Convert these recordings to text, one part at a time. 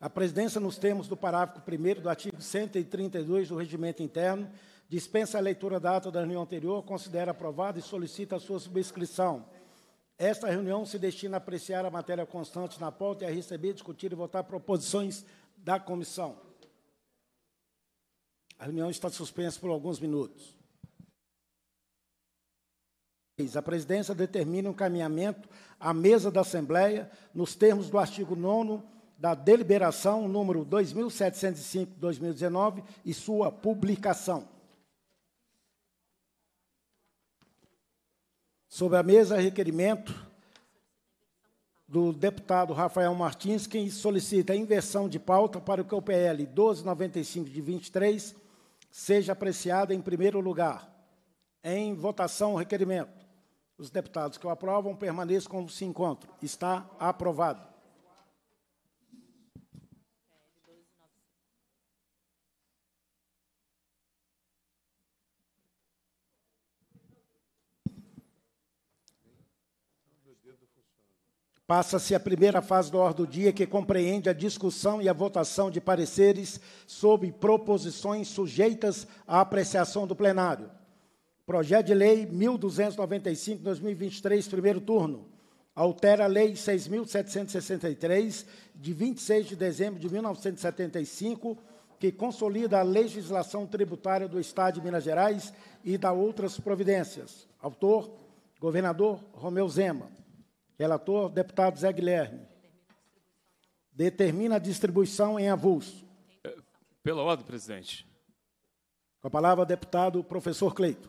A presidência, nos termos do parágrafo 1 do artigo 132 do Regimento Interno, dispensa a leitura da ata da reunião anterior, considera aprovada e solicita a sua subscrição. Esta reunião se destina a apreciar a matéria constante na pauta e a receber, discutir e votar proposições da comissão. A reunião está suspensa por alguns minutos. A presidência determina o um encaminhamento à mesa da Assembleia, nos termos do artigo 9 da deliberação número 2705/2019 e sua publicação. Sobre a mesa, requerimento do deputado Rafael Martins, quem solicita a inversão de pauta para que o PL 1295 de 23 seja apreciado em primeiro lugar. Em votação, requerimento. Os deputados que o aprovam permaneçam como se encontram. Está aprovado. Passa-se a primeira fase do ordem do dia, que compreende a discussão e a votação de pareceres sobre proposições sujeitas à apreciação do plenário. Projeto de Lei 1295-2023, primeiro turno. Altera a Lei 6.763, de 26 de dezembro de 1975, que consolida a legislação tributária do Estado de Minas Gerais e da outras providências. Autor, governador Romeu Zema. Relator, deputado Zé Guilherme. Determina a distribuição em avulso. Pela ordem, presidente. Com a palavra, deputado professor Cleito.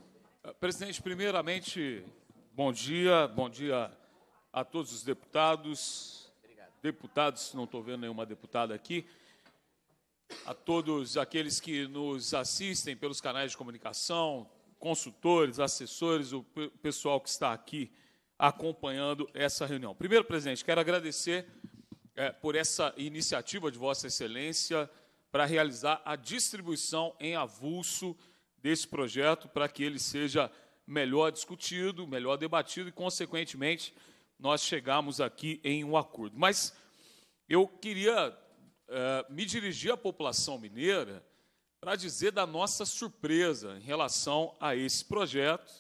Presidente, primeiramente, bom dia, bom dia a todos os deputados, Obrigado. deputados, não estou vendo nenhuma deputada aqui, a todos aqueles que nos assistem pelos canais de comunicação, consultores, assessores, o pessoal que está aqui acompanhando essa reunião. Primeiro, presidente, quero agradecer é, por essa iniciativa de Vossa Excelência para realizar a distribuição em avulso desse projeto para que ele seja melhor discutido, melhor debatido e, consequentemente, nós chegamos aqui em um acordo. Mas eu queria é, me dirigir à população mineira para dizer da nossa surpresa em relação a esse projeto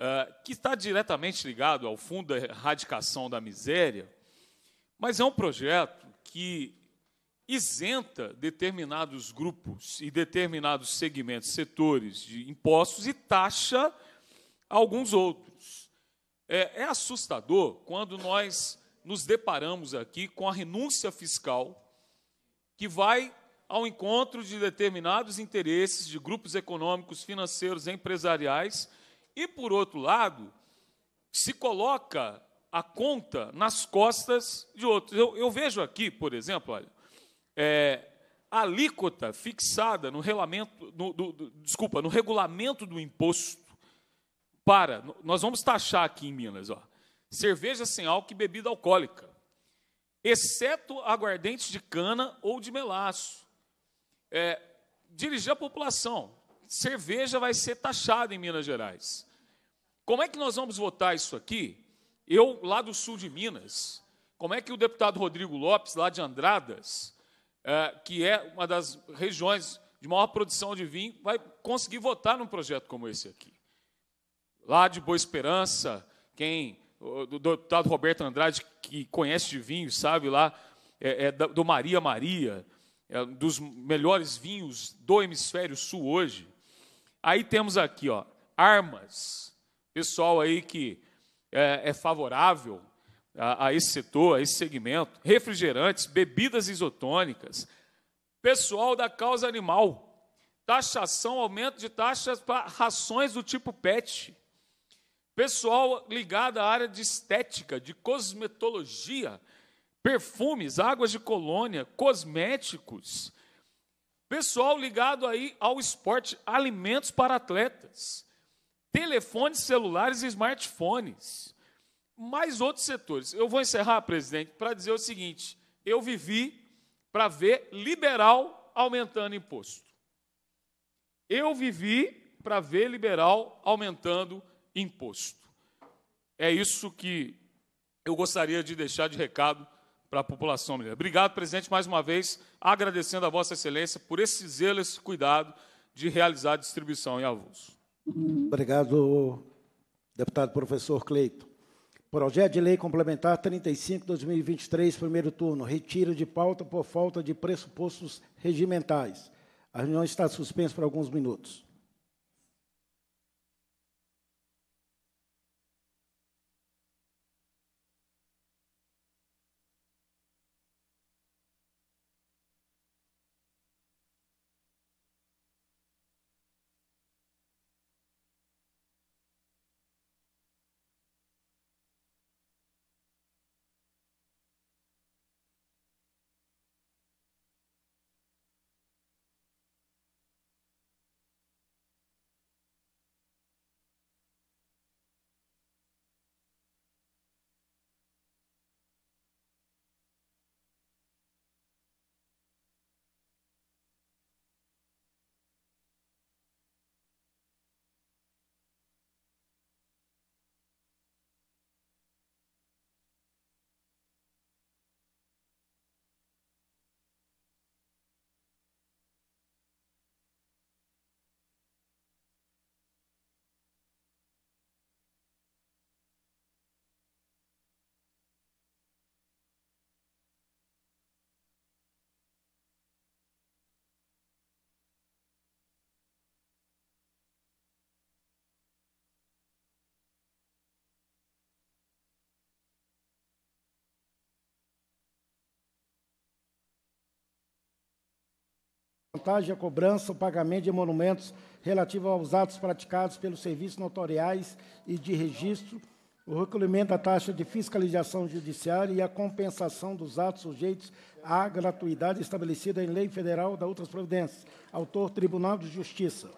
ah, que está diretamente ligado ao Fundo da Erradicação da Miséria, mas é um projeto que isenta determinados grupos e determinados segmentos, setores de impostos e taxa alguns outros. É, é, assustador quando nós nos deparamos aqui com a renúncia fiscal que vai ao encontro de determinados interesses de grupos econômicos, financeiros, empresariais e por outro lado, se coloca a conta nas costas de outros. Eu, eu vejo aqui, por exemplo, olha, é, a alíquota fixada no regulamento, no, do, do, desculpa, no regulamento do imposto para, nós vamos taxar aqui em Minas, ó, cerveja sem álcool e bebida alcoólica, exceto aguardente de cana ou de melaço. É, dirigir a população, cerveja vai ser taxada em Minas Gerais. Como é que nós vamos votar isso aqui? Eu, lá do sul de Minas, como é que o deputado Rodrigo Lopes, lá de Andradas, é, que é uma das regiões de maior produção de vinho, vai conseguir votar num projeto como esse aqui? Lá de Boa Esperança, quem, o, deputado Roberto Andrade, que conhece de vinho, sabe lá, é, é do Maria Maria, é um dos melhores vinhos do hemisfério sul hoje. Aí temos aqui, ó, armas pessoal aí que é, é favorável a, a esse setor, a esse segmento, refrigerantes, bebidas isotônicas, pessoal da causa animal, taxação, aumento de taxas para rações do tipo PET, pessoal ligado à área de estética, de cosmetologia, perfumes, águas de colônia, cosméticos, pessoal ligado aí ao esporte, alimentos para atletas, telefones celulares e smartphones. Mais outros setores. Eu vou encerrar, presidente, para dizer o seguinte: eu vivi para ver liberal aumentando imposto. Eu vivi para ver liberal aumentando imposto. É isso que eu gostaria de deixar de recado para a população mineira. Obrigado, presidente, mais uma vez, agradecendo a Vossa Excelência por esse zelo, esse cuidado de realizar a distribuição em avulso. Uhum. Obrigado, deputado professor Cleito. Projeto de Lei Complementar 35, 2023, primeiro turno. Retiro de pauta por falta de pressupostos regimentais. A reunião está suspensa por alguns minutos. Montagem a cobrança, o pagamento de emolumentos relativo aos atos praticados pelos serviços notoriais e de registro, o recolhimento da taxa de fiscalização judiciária e a compensação dos atos sujeitos à gratuidade estabelecida em lei federal da outras providências. Autor Tribunal de Justiça.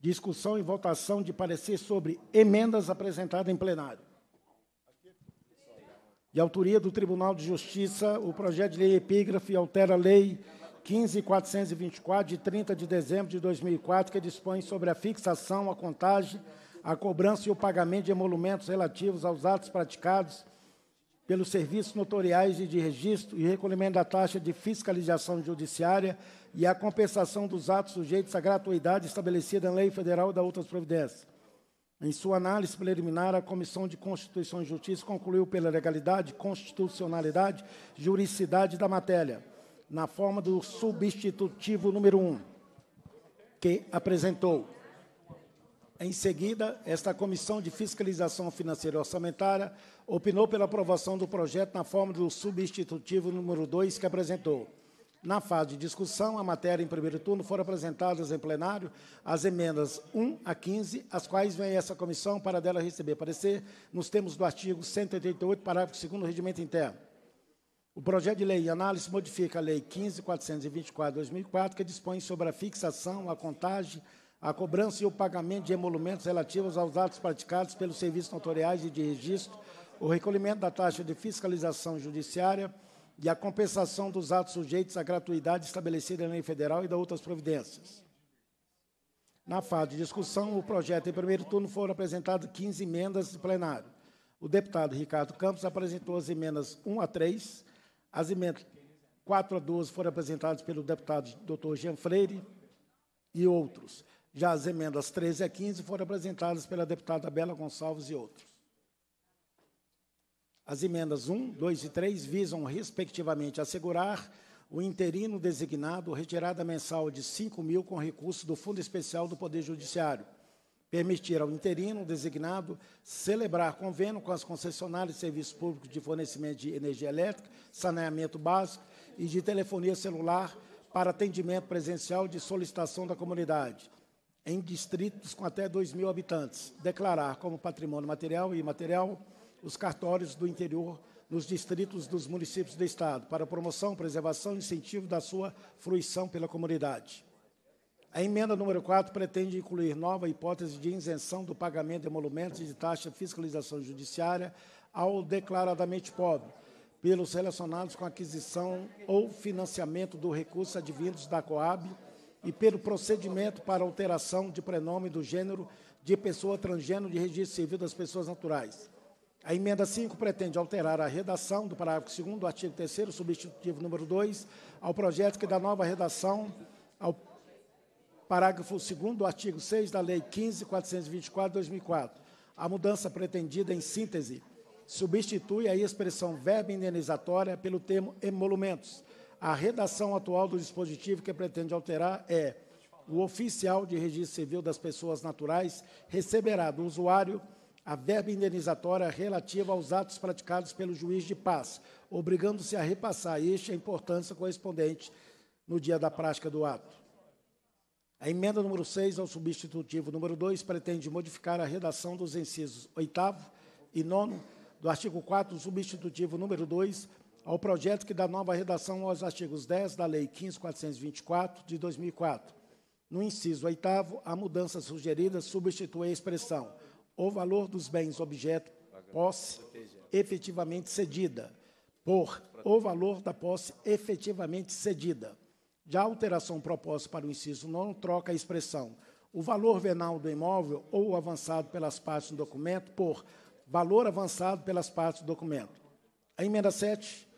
Discussão e votação de parecer sobre emendas apresentadas em plenário. De autoria do Tribunal de Justiça, o projeto de lei epígrafe altera a lei 15.424, de 30 de dezembro de 2004, que dispõe sobre a fixação, a contagem, a cobrança e o pagamento de emolumentos relativos aos atos praticados pelos serviços notoriais e de registro e recolhimento da taxa de fiscalização judiciária e a compensação dos atos sujeitos à gratuidade estabelecida na Lei Federal da Outras Providências. Em sua análise preliminar, a Comissão de Constituição e Justiça concluiu pela legalidade, constitucionalidade, juridicidade da matéria na forma do substitutivo número 1, um, que apresentou. Em seguida, esta Comissão de Fiscalização Financeira e Orçamentária opinou pela aprovação do projeto na forma do substitutivo número 2, que apresentou. Na fase de discussão, a matéria em primeiro turno foram apresentadas em plenário as emendas 1 a 15, as quais vem essa comissão para dela receber parecer nos termos do artigo 188, parágrafo 2 do Regimento Interno. O projeto de lei em análise modifica a Lei 15.424/2004, que dispõe sobre a fixação, a contagem, a cobrança e o pagamento de emolumentos relativos aos atos praticados pelos serviços notoriais e de registro, o recolhimento da taxa de fiscalização judiciária e a compensação dos atos sujeitos à gratuidade estabelecida na lei federal e da outras providências. Na fase de discussão, o projeto em primeiro turno foram apresentadas 15 emendas de plenário. O deputado Ricardo Campos apresentou as emendas 1 a 3, as emendas 4 a 12 foram apresentadas pelo deputado Dr. Jean Freire e outros. Já as emendas 13 a 15 foram apresentadas pela deputada Bela Gonçalves e outros. As emendas 1, 2 e 3 visam, respectivamente, assegurar o interino designado retirada mensal de 5 mil com recurso do Fundo Especial do Poder Judiciário permitir ao interino designado celebrar convênio com as concessionárias de serviços públicos de fornecimento de energia elétrica, saneamento básico e de telefonia celular para atendimento presencial de solicitação da comunidade, em distritos com até 2 mil habitantes. Declarar como patrimônio material e imaterial os cartórios do interior nos distritos dos municípios do Estado, para promoção, preservação e incentivo da sua fruição pela comunidade. A emenda número 4 pretende incluir nova hipótese de isenção do pagamento de emolumentos e de taxa de fiscalização judiciária ao declaradamente pobre, pelos relacionados com aquisição ou financiamento do recurso advindos da Coab e pelo procedimento para alteração de prenome do gênero de pessoa transgênero de registro civil das pessoas naturais. A emenda 5 pretende alterar a redação do parágrafo 2 do artigo 3 substitutivo número 2 ao projeto que dá nova redação ao parágrafo 2 do artigo 6 da Lei 15.424, 2004. A mudança pretendida, em síntese, substitui a expressão verba indenizatória pelo termo emolumentos. A redação atual do dispositivo que pretende alterar é o oficial de registro civil das pessoas naturais receberá do usuário a verba indenizatória relativa aos atos praticados pelo juiz de paz, obrigando-se a repassar a este a importância correspondente no dia da prática do ato. A emenda número 6 ao substitutivo número 2 pretende modificar a redação dos incisos 8 e 9 do artigo 4 substitutivo número 2 ao projeto que dá nova redação aos artigos 10 da Lei 15.424, de 2004. No inciso 8 a mudança sugerida substitui a expressão o valor dos bens objeto posse efetivamente cedida por o valor da posse efetivamente cedida de alteração proposta para o inciso não troca a expressão o valor venal do imóvel ou avançado pelas partes do documento por valor avançado pelas partes do documento. A emenda 7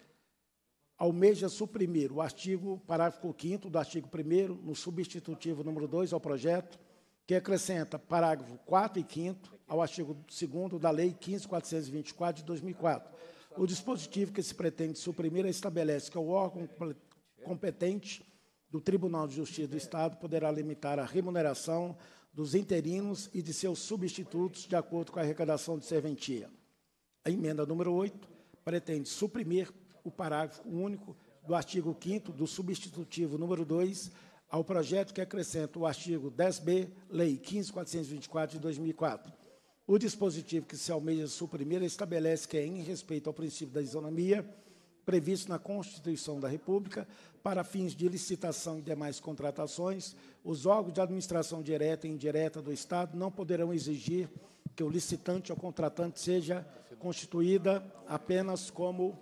almeja suprimir o artigo, parágrafo 5 do artigo 1 no substitutivo número 2 ao projeto, que acrescenta parágrafo 4 e 5 ao artigo 2 da Lei 15.424 de 2004. O dispositivo que se pretende suprimir estabelece que o órgão competente do Tribunal de Justiça do Estado poderá limitar a remuneração dos interinos e de seus substitutos de acordo com a arrecadação de serventia. A emenda número 8 pretende suprimir o parágrafo único do artigo 5 do substitutivo número 2 ao projeto que acrescenta o artigo 10b, Lei 15.424 de 2004. O dispositivo que se almeja suprimir estabelece que, em respeito ao princípio da isonomia, previsto na Constituição da República para fins de licitação e demais contratações, os órgãos de administração direta e indireta do Estado não poderão exigir que o licitante ou contratante seja constituída apenas como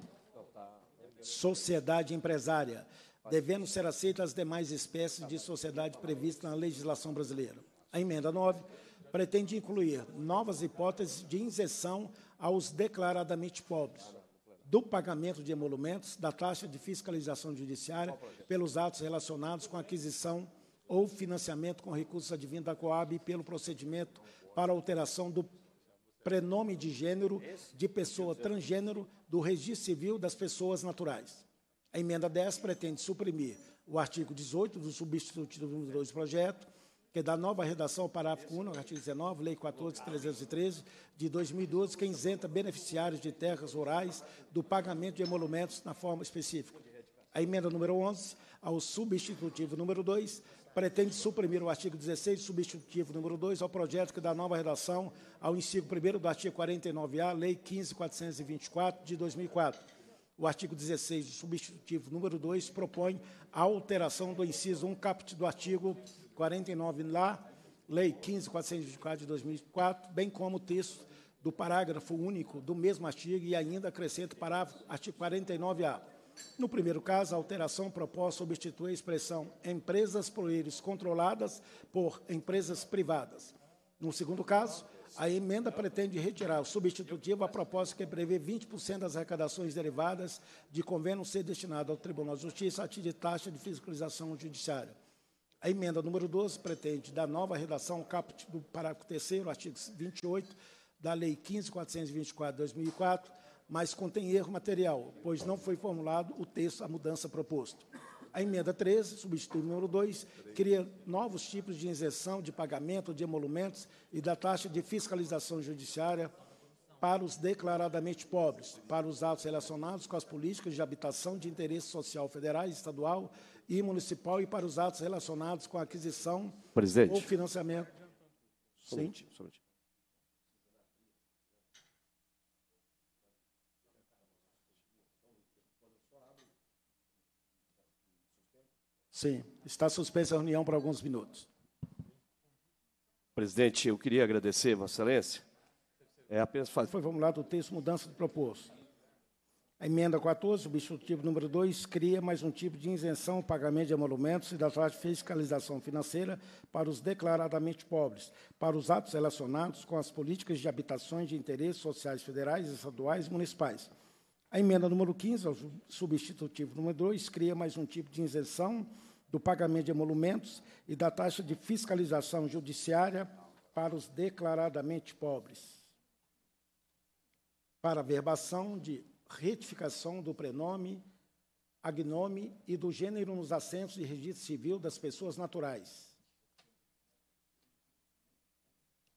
sociedade empresária, devendo ser aceitas as demais espécies de sociedade previstas na legislação brasileira. A emenda 9 pretende incluir novas hipóteses de inserção aos declaradamente pobres, do pagamento de emolumentos da taxa de fiscalização judiciária pelos atos relacionados com aquisição ou financiamento com recursos advindos da Coab e pelo procedimento para alteração do prenome de gênero de pessoa transgênero do registro civil das pessoas naturais. A emenda 10 pretende suprimir o artigo 18 do substitutivo 2 do projeto, que é dá nova redação ao parágrafo 1, artigo 19, Lei 14.313, de 2012, que isenta beneficiários de terras rurais do pagamento de emolumentos na forma específica. A emenda número 11 ao substitutivo número 2 pretende suprimir o artigo 16, substitutivo número 2, ao projeto que dá nova redação ao inciso 1 do artigo 49-A, Lei 15.424, de 2004. O artigo 16, substitutivo número 2, propõe a alteração do inciso 1, caput do artigo 49 lá, Lei 15.424 de 2004, bem como o texto do parágrafo único do mesmo artigo e ainda acrescenta o parágrafo artigo 49-A. No primeiro caso, a alteração proposta substitui a expressão empresas por eles controladas por empresas privadas. No segundo caso, a emenda pretende retirar o substitutivo à proposta que prevê 20% das arrecadações derivadas de convênio ser destinado ao Tribunal de Justiça a de taxa de fiscalização judiciária. A emenda número 12 pretende dar nova redação ao caput do parágrafo 3 artigo 28 da Lei 15.424 de 2004, mas contém erro material, pois não foi formulado o texto à mudança proposto. A emenda 13 substituindo o número 2, cria novos tipos de isenção de pagamento de emolumentos e da taxa de fiscalização judiciária para os declaradamente pobres, para os atos relacionados com as políticas de habitação de interesse social federal e estadual e municipal e para os atos relacionados com a aquisição Presidente. ou financiamento. Sim. Sim, está suspensa a reunião por alguns minutos. Presidente, eu queria agradecer, Vossa Excelência. É apenas fazer. Foi formulado o texto mudança de proposto. A emenda 14, substitutivo número 2, cria mais um tipo de isenção ao pagamento de emolumentos e da taxa de fiscalização financeira para os declaradamente pobres, para os atos relacionados com as políticas de habitações de interesses sociais federais, estaduais e municipais. A emenda número 15, substitutivo número 2, cria mais um tipo de isenção do pagamento de emolumentos e da taxa de fiscalização judiciária para os declaradamente pobres. Para a verbação de retificação do prenome, agnome e do gênero nos assentos de registro civil das pessoas naturais.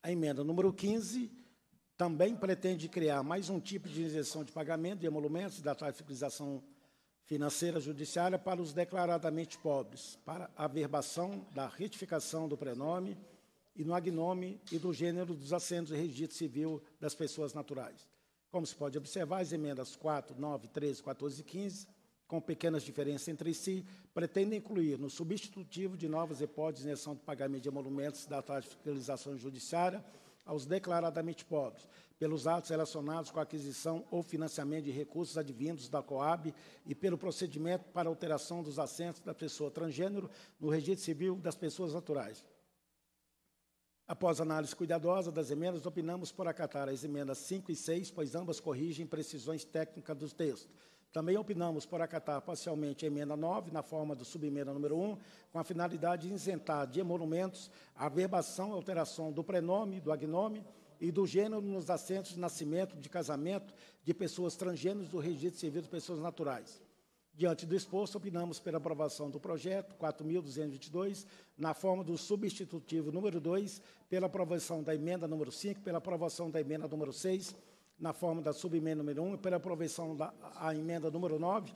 A emenda número 15 também pretende criar mais um tipo de isenção de pagamento de emolumentos da tarificação financeira judiciária para os declaradamente pobres, para a verbação da retificação do prenome e no agnome e do gênero dos assentos de registro civil das pessoas naturais. Como se pode observar, as emendas 4, 9, 13, 14 e 15, com pequenas diferenças entre si, pretendem incluir no substitutivo de novas hipóteses de isenção de pagamento de emolumentos da taxa de fiscalização judiciária aos declaradamente pobres, pelos atos relacionados com a aquisição ou financiamento de recursos advindos da Coab e pelo procedimento para alteração dos assentos da pessoa transgênero no registro civil das pessoas naturais. Após análise cuidadosa das emendas, opinamos por acatar as emendas 5 e 6, pois ambas corrigem precisões técnicas do texto. Também opinamos por acatar parcialmente a emenda 9, na forma do subemenda número 1, com a finalidade de isentar de emolumentos a verbação e alteração do prenome, do agnome e do gênero nos assentos de nascimento, de casamento de pessoas transgêneros do registro civil de pessoas naturais. Diante do exposto, opinamos pela aprovação do projeto 4.222, na forma do substitutivo número 2, pela aprovação da emenda número 5, pela aprovação da emenda número 6, na forma da subemenda número 1, pela aprovação da emenda número 9,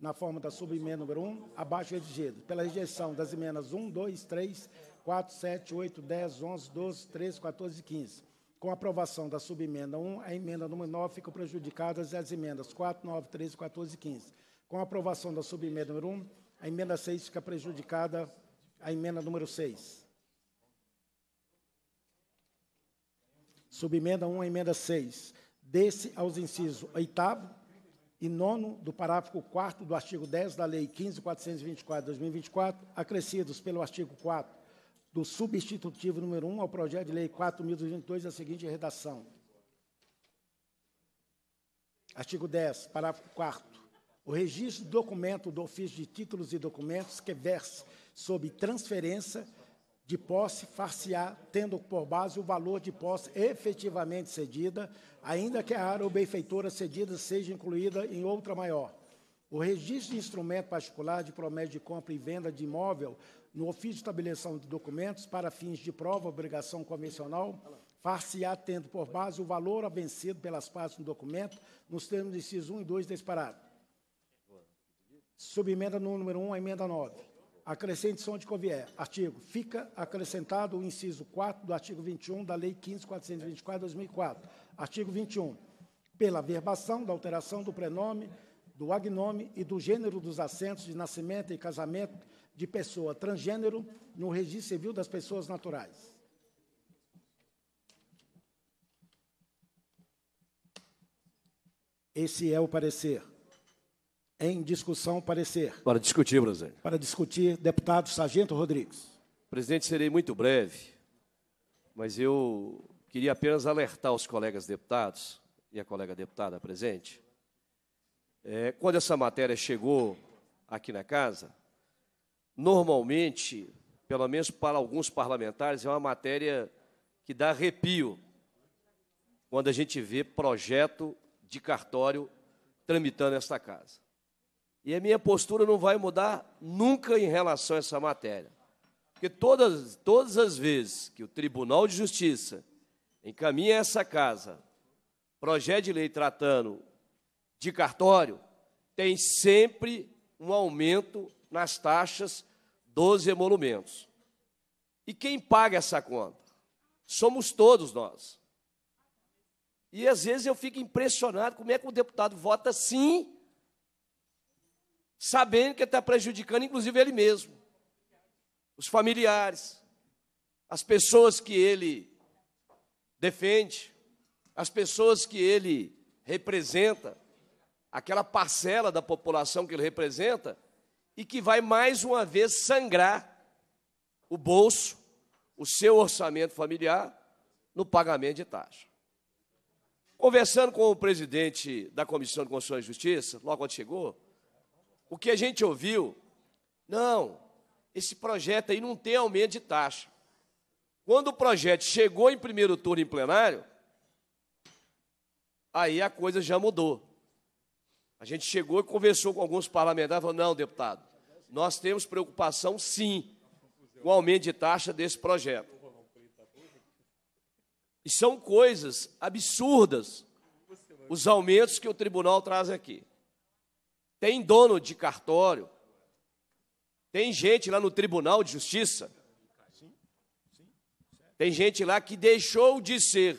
na forma da subemenda número 1, abaixo redigido, pela rejeição das emendas 1, 2, 3, 4, 7, 8, 10, 11, 12, 13, 14 e 15. Com aprovação da subemenda 1, a emenda número 9 ficam prejudicadas as emendas 4, 9, 13, 14 e 15. Com a aprovação da subemenda número 1, a emenda 6 fica prejudicada à emenda número 6. Subemenda 1 à emenda 6. Desce aos incisos 8 e 9 do parágrafo 4 do artigo 10 da Lei 15.424 de 2024, acrescidos pelo artigo 4 do substitutivo número 1 ao projeto de lei 4.022, da seguinte redação. Artigo 10, parágrafo 4 o registro do documento do ofício de títulos e documentos que verse sobre transferência de posse far-se-á, tendo por base o valor de posse efetivamente cedida, ainda que a área ou benfeitora cedida seja incluída em outra maior. O registro de instrumento particular de promessa de compra e venda de imóvel no ofício de estabelecimento de documentos para fins de prova, obrigação convencional, far-se-á tendo por base o valor vencido pelas partes do documento, nos termos de inciso 1 e 2 desse parágrafo. Subemenda número 1 à emenda 9. Acrescente de Covier. Artigo. Fica acrescentado o inciso 4 do artigo 21 da Lei 15.424, 2004. Artigo 21. Pela verbação da alteração do prenome, do agnome e do gênero dos assentos de nascimento e casamento de pessoa transgênero no registro civil das pessoas naturais. Esse é o parecer. Em discussão, parecer. Para discutir, presidente. Para discutir, deputado Sargento Rodrigues. Presidente, serei muito breve, mas eu queria apenas alertar os colegas deputados e a colega deputada presente. É, quando essa matéria chegou aqui na casa, normalmente, pelo menos para alguns parlamentares, é uma matéria que dá arrepio quando a gente vê projeto de cartório tramitando esta casa. E a minha postura não vai mudar nunca em relação a essa matéria. Porque todas, todas as vezes que o Tribunal de Justiça encaminha essa casa projeto de lei tratando de cartório, tem sempre um aumento nas taxas dos emolumentos. E quem paga essa conta? Somos todos nós. E às vezes eu fico impressionado como é que o deputado vota sim sabendo que está prejudicando, inclusive, ele mesmo, os familiares, as pessoas que ele defende, as pessoas que ele representa, aquela parcela da população que ele representa, e que vai mais uma vez sangrar o bolso, o seu orçamento familiar, no pagamento de taxa. Conversando com o presidente da Comissão de Constituição e Justiça, logo quando chegou, o que a gente ouviu, não, esse projeto aí não tem aumento de taxa. Quando o projeto chegou em primeiro turno em plenário, aí a coisa já mudou. A gente chegou e conversou com alguns parlamentares, falou, não, deputado, nós temos preocupação, sim, com o aumento de taxa desse projeto. E são coisas absurdas os aumentos que o tribunal traz aqui. Tem dono de cartório. Tem gente lá no Tribunal de Justiça. Tem gente lá que deixou de ser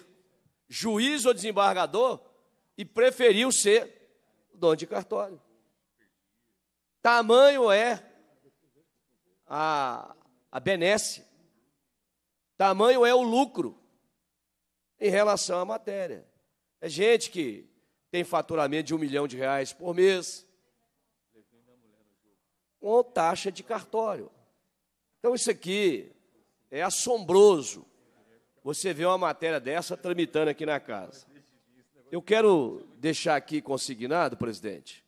juiz ou desembargador e preferiu ser dono de cartório. Tamanho é a, a benesse, tamanho é o lucro em relação à matéria. É gente que tem faturamento de um milhão de reais por mês, com taxa de cartório. Então, isso aqui é assombroso. Você vê uma matéria dessa tramitando aqui na casa. Eu quero deixar aqui consignado, presidente,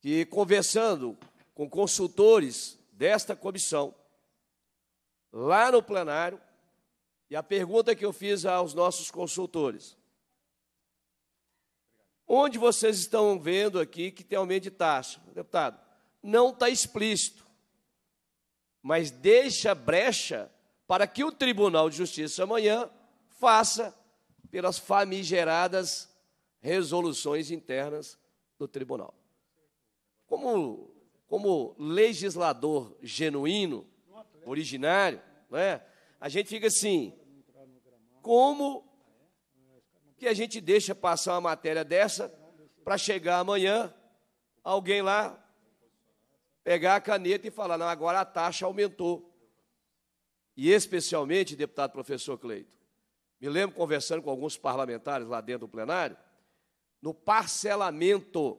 que conversando com consultores desta comissão, lá no plenário, e a pergunta que eu fiz aos nossos consultores: onde vocês estão vendo aqui que tem aumento de taxa? Deputado, não está explícito, mas deixa brecha para que o Tribunal de Justiça amanhã faça pelas famigeradas resoluções internas do tribunal. Como, como legislador genuíno, originário, né, a gente fica assim, como que a gente deixa passar uma matéria dessa para chegar amanhã alguém lá pegar a caneta e falar: não, agora a taxa aumentou. E especialmente, deputado professor Cleito, me lembro conversando com alguns parlamentares lá dentro do plenário, no parcelamento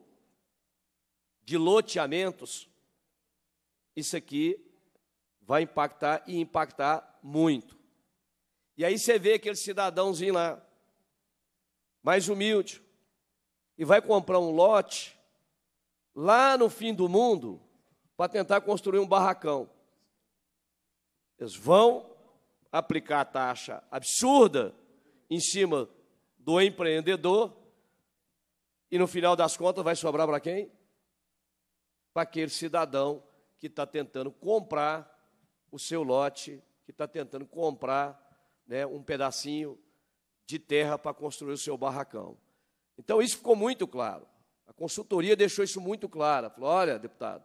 de loteamentos, isso aqui vai impactar e impactar muito. E aí você vê aquele cidadãozinho lá, mais humilde, e vai comprar um lote lá no fim do mundo, para tentar construir um barracão. Eles vão aplicar a taxa absurda em cima do empreendedor e no final das contas vai sobrar para quem? Para aquele cidadão que está tentando comprar o seu lote, que está tentando comprar né, um pedacinho de terra para construir o seu barracão. Então, isso ficou muito claro. A consultoria deixou isso muito claro. Falou: olha, deputado,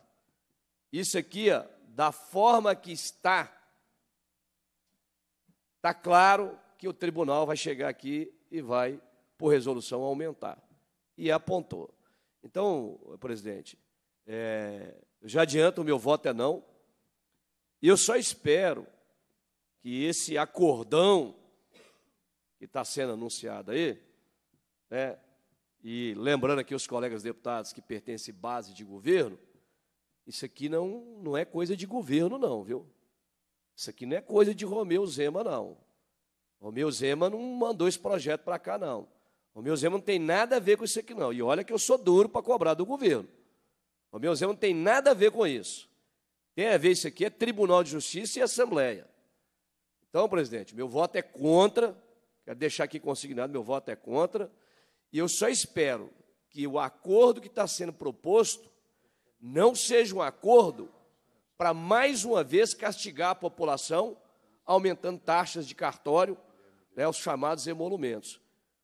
isso aqui, ó, da forma que está, está claro que o tribunal vai chegar aqui e vai, por resolução, aumentar. E apontou. Então, presidente, é, já adianto, o meu voto é não. E Eu só espero que esse acordão que está sendo anunciado aí, né, e lembrando aqui os colegas deputados que pertencem base de governo, isso aqui não, não é coisa de governo, não, viu? Isso aqui não é coisa de Romeu Zema, não. Romeu Zema não mandou esse projeto para cá, não. Romeu Zema não tem nada a ver com isso aqui, não. E olha que eu sou duro para cobrar do governo. Romeu Zema não tem nada a ver com isso. Tem a ver isso aqui é Tribunal de Justiça e Assembleia. Então, presidente, meu voto é contra. Quero deixar aqui consignado, meu voto é contra. E eu só espero que o acordo que está sendo proposto não seja um acordo para mais uma vez castigar a população, aumentando taxas de cartório, né, os chamados emolumentos.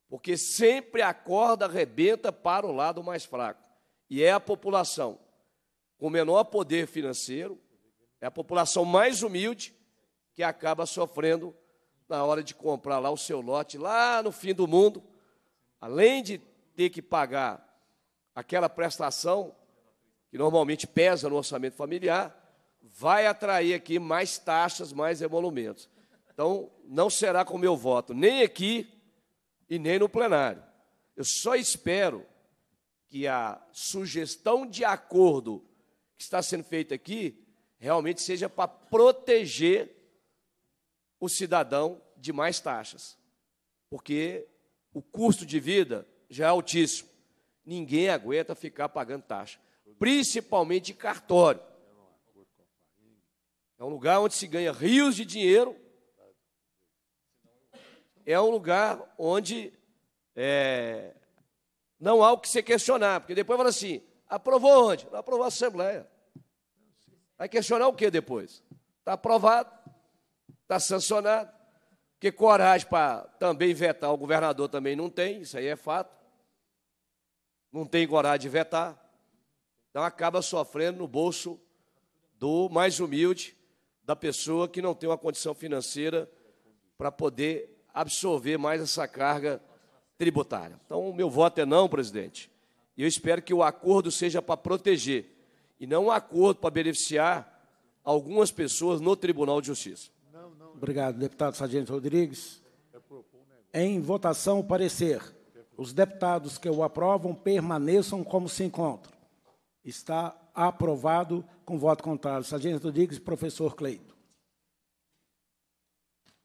Porque sempre a corda arrebenta para o lado mais fraco. E é a população com menor poder financeiro, é a população mais humilde que acaba sofrendo na hora de comprar lá o seu lote, lá no fim do mundo, além de ter que pagar aquela prestação que normalmente pesa no orçamento familiar, vai atrair aqui mais taxas, mais emolumentos. Então, não será com o meu voto, nem aqui e nem no plenário. Eu só espero que a sugestão de acordo que está sendo feita aqui realmente seja para proteger o cidadão de mais taxas. Porque o custo de vida já é altíssimo. Ninguém aguenta ficar pagando taxa principalmente cartório. É um lugar onde se ganha rios de dinheiro, é um lugar onde é, não há o que se questionar, porque depois fala assim, aprovou onde? Não aprovou a Assembleia. Vai questionar o que depois? Está aprovado, está sancionado, porque coragem para também vetar o governador também não tem, isso aí é fato. Não tem coragem de vetar. Então acaba sofrendo no bolso do mais humilde, da pessoa que não tem uma condição financeira para poder absorver mais essa carga tributária. Então, o meu voto é não, presidente. E eu espero que o acordo seja para proteger e não um acordo para beneficiar algumas pessoas no Tribunal de Justiça. Não, não. Obrigado, deputado Sargento Rodrigues. Em votação, o parecer. Os deputados que o aprovam permaneçam como se encontram. Está aprovado com voto contrário. Sargento e professor Cleito.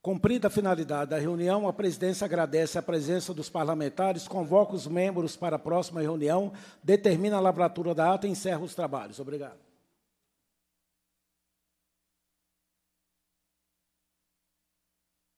Cumprida a finalidade da reunião, a presidência agradece a presença dos parlamentares, convoca os membros para a próxima reunião, determina a lavratura da ata e encerra os trabalhos. Obrigado.